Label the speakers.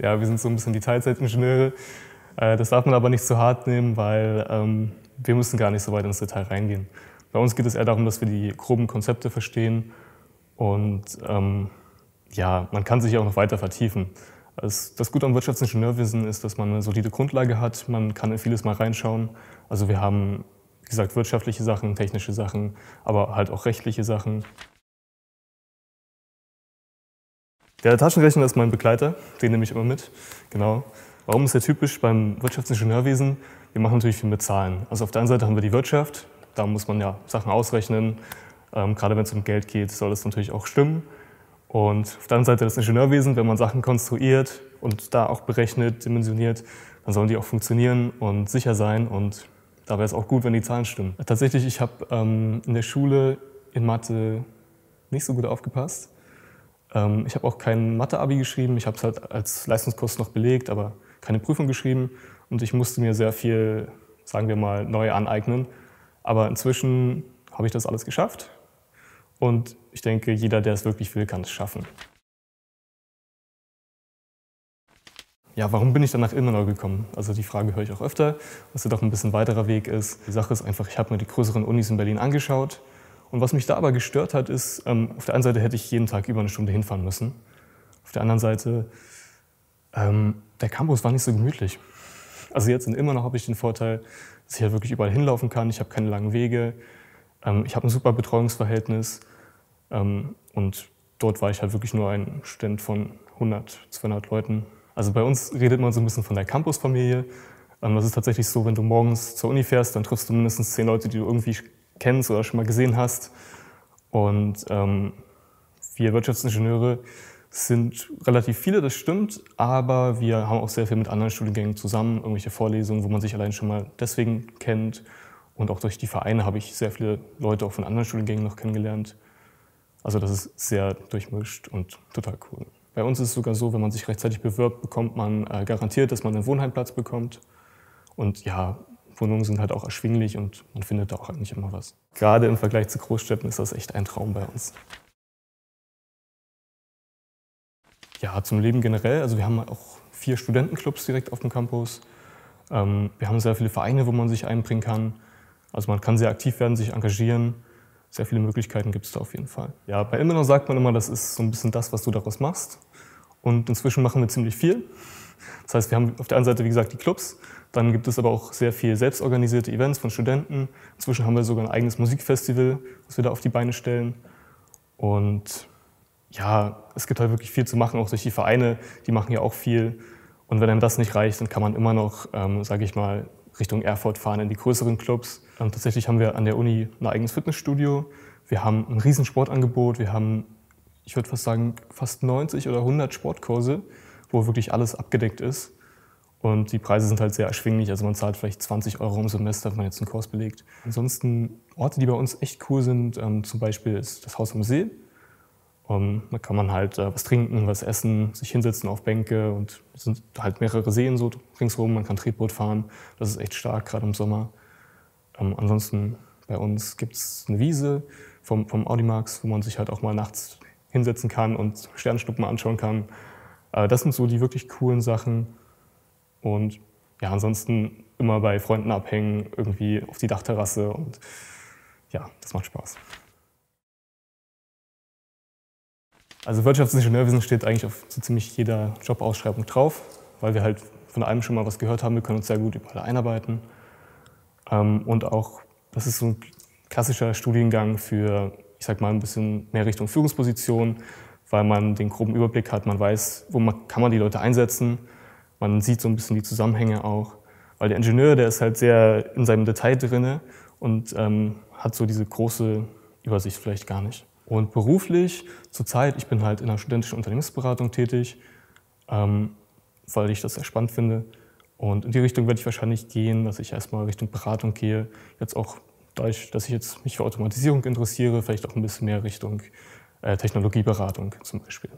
Speaker 1: ja, wir sind so ein bisschen die Teilzeitingenieure. Äh, das darf man aber nicht zu hart nehmen, weil ähm, wir müssen gar nicht so weit ins Detail reingehen. Bei uns geht es eher darum, dass wir die groben Konzepte verstehen und ähm, ja, man kann sich auch noch weiter vertiefen. das Gute am Wirtschaftsingenieurwissen ist, dass man eine solide Grundlage hat, man kann in vieles mal reinschauen. Also wir haben, wie gesagt, wirtschaftliche Sachen, technische Sachen, aber halt auch rechtliche Sachen. Der Taschenrechner ist mein Begleiter, den nehme ich immer mit. Genau. Warum ist er typisch beim Wirtschaftsingenieurwesen? Wir machen natürlich viel mit Zahlen. Also auf der einen Seite haben wir die Wirtschaft, da muss man ja Sachen ausrechnen. Ähm, gerade wenn es um Geld geht, soll das natürlich auch stimmen. Und auf der anderen Seite das Ingenieurwesen, wenn man Sachen konstruiert und da auch berechnet, dimensioniert, dann sollen die auch funktionieren und sicher sein. Und da wäre es auch gut, wenn die Zahlen stimmen. Tatsächlich, ich habe ähm, in der Schule in Mathe nicht so gut aufgepasst. Ähm, ich habe auch kein Mathe-Abi geschrieben. Ich habe es halt als Leistungskurs noch belegt, aber keine Prüfung geschrieben. Und ich musste mir sehr viel, sagen wir mal, neu aneignen. Aber inzwischen habe ich das alles geschafft. Und ich denke, jeder, der es wirklich will, kann es schaffen. Ja, warum bin ich dann nach Ilmenau gekommen? Also die Frage höre ich auch öfter, was ja doch ein bisschen weiterer Weg ist. Die Sache ist einfach, ich habe mir die größeren Unis in Berlin angeschaut und was mich da aber gestört hat, ist, ähm, auf der einen Seite hätte ich jeden Tag über eine Stunde hinfahren müssen. Auf der anderen Seite, ähm, der Campus war nicht so gemütlich. Also jetzt und immer noch habe ich den Vorteil, dass ich ja halt wirklich überall hinlaufen kann. Ich habe keine langen Wege. Ähm, ich habe ein super Betreuungsverhältnis. Ähm, und dort war ich halt wirklich nur ein Student von 100, 200 Leuten. Also bei uns redet man so ein bisschen von der Campusfamilie. Ähm, das ist tatsächlich so, wenn du morgens zur Uni fährst, dann triffst du mindestens zehn Leute, die du irgendwie kennst oder schon mal gesehen hast. Und ähm, wir Wirtschaftsingenieure sind relativ viele, das stimmt, aber wir haben auch sehr viel mit anderen Studiengängen zusammen, irgendwelche Vorlesungen, wo man sich allein schon mal deswegen kennt. Und auch durch die Vereine habe ich sehr viele Leute auch von anderen Studiengängen noch kennengelernt. Also das ist sehr durchmischt und total cool. Bei uns ist es sogar so, wenn man sich rechtzeitig bewirbt, bekommt man äh, garantiert, dass man einen Wohnheimplatz bekommt. Und ja, Wohnungen sind halt auch erschwinglich und man findet da auch eigentlich immer was. Gerade im Vergleich zu Großstädten ist das echt ein Traum bei uns. Ja, zum Leben generell. Also wir haben auch vier Studentenclubs direkt auf dem Campus. Ähm, wir haben sehr viele Vereine, wo man sich einbringen kann. Also man kann sehr aktiv werden, sich engagieren. Sehr viele Möglichkeiten gibt es da auf jeden Fall. Ja, bei Immenau sagt man immer, das ist so ein bisschen das, was du daraus machst. Und inzwischen machen wir ziemlich viel. Das heißt, wir haben auf der einen Seite, wie gesagt, die Clubs, dann gibt es aber auch sehr viel selbstorganisierte Events von Studenten. Inzwischen haben wir sogar ein eigenes Musikfestival, das wir da auf die Beine stellen. Und ja, es gibt halt wirklich viel zu machen, auch durch die Vereine, die machen ja auch viel. Und wenn einem das nicht reicht, dann kann man immer noch, ähm, sage ich mal, Richtung Erfurt fahren, in die größeren Clubs. Und tatsächlich haben wir an der Uni ein eigenes Fitnessstudio. Wir haben ein Riesensportangebot. Wir haben, ich würde fast sagen, fast 90 oder 100 Sportkurse wo wirklich alles abgedeckt ist. Und die Preise sind halt sehr erschwinglich. Also man zahlt vielleicht 20 Euro im Semester, wenn man jetzt einen Kurs belegt. Ansonsten Orte, die bei uns echt cool sind, ähm, zum Beispiel ist das Haus am See. Um, ähm, da kann man halt äh, was trinken, was essen, sich hinsetzen auf Bänke und es sind halt mehrere Seen so ringsherum. Man kann Tretboot fahren. Das ist echt stark, gerade im Sommer. Ähm, ansonsten bei uns gibt es eine Wiese vom, vom Audimax, wo man sich halt auch mal nachts hinsetzen kann und Sternschnuppen anschauen kann. Äh, das sind so die wirklich coolen Sachen. Und ja, ansonsten immer bei Freunden abhängen, irgendwie auf die Dachterrasse und ja, das macht Spaß. Also Wirtschaftsingenieurwesen steht eigentlich auf so ziemlich jeder Jobausschreibung drauf, weil wir halt von allem schon mal was gehört haben, wir können uns sehr gut überall einarbeiten. Ähm, und auch, das ist so ein klassischer Studiengang für, ich sag mal, ein bisschen mehr Richtung Führungsposition, weil man den groben Überblick hat, man weiß, wo man, kann man die Leute einsetzen, man sieht so ein bisschen die Zusammenhänge auch. Weil der Ingenieur, der ist halt sehr in seinem Detail drinne und ähm, hat so diese große Übersicht vielleicht gar nicht. Und beruflich zurzeit, ich bin halt in einer studentischen Unternehmensberatung tätig, ähm, weil ich das sehr spannend finde. Und in die Richtung werde ich wahrscheinlich gehen, dass ich erstmal Richtung Beratung gehe. Jetzt auch, dadurch, dass ich jetzt mich für Automatisierung interessiere, vielleicht auch ein bisschen mehr Richtung äh, Technologieberatung zum Beispiel.